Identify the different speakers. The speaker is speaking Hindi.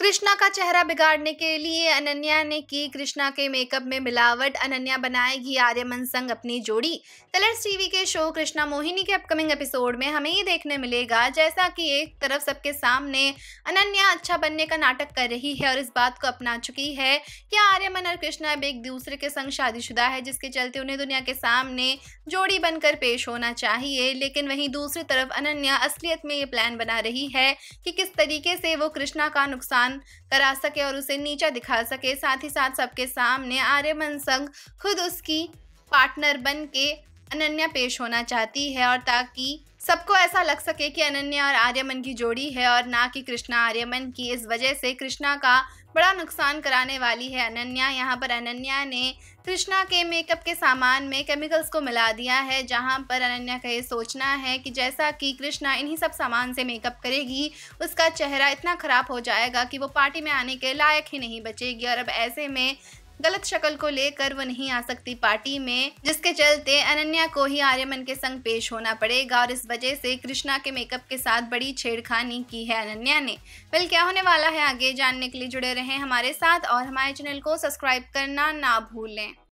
Speaker 1: कृष्णा का चेहरा बिगाड़ने के लिए अनन्या ने की कृष्णा के मेकअप में मिलावट अनन्या बनाएगी आर्यमन संग अपनी जोड़ी कलर्स टीवी के शो कृष्णा मोहिनी के अपकमिंग एपिसोड में हमें ये देखने मिलेगा जैसा कि एक तरफ सबके सामने अनन्या अच्छा बनने का नाटक कर रही है और इस बात को अपना चुकी है कि आर्यमन और कृष्णा अब एक दूसरे के संग शादीशुदा है जिसके चलते उन्हें दुनिया के सामने जोड़ी बनकर पेश होना चाहिए लेकिन वहीं दूसरी तरफ अनन्या असलियत में ये प्लान बना रही है कि किस तरीके से वो कृष्णा का नुकसान सम्मान करा सके और उसे नीचा दिखा सके साथ ही साथ सबके सामने आर्यमन संघ खुद उसकी पार्टनर बन के अनन्या पेश होना चाहती है और ताकि सबको ऐसा लग सके कि अनन्या और आर्यमन की जोड़ी है और ना कि कृष्णा आर्यमन की इस वजह से कृष्णा का बड़ा नुकसान कराने वाली है अनन्या यहाँ पर अनन्या ने कृष्णा के मेकअप के सामान में केमिकल्स को मिला दिया है जहाँ पर अनन्या का ये सोचना है कि जैसा कि कृष्णा इन्हीं सब सामान से मेकअप करेगी उसका चेहरा इतना ख़राब हो जाएगा कि वो पार्टी में आने के लायक ही नहीं बचेगी और अब ऐसे में गलत शक्ल को लेकर वो नहीं आ सकती पार्टी में जिसके चलते अनन्या को ही आर्यमन के संग पेश होना पड़ेगा और इस वजह से कृष्णा के मेकअप के साथ बड़ी छेड़खानी की है अनन्या ने वेल क्या होने वाला है आगे जानने के लिए जुड़े रहें हमारे साथ और हमारे चैनल को सब्सक्राइब करना ना भूलें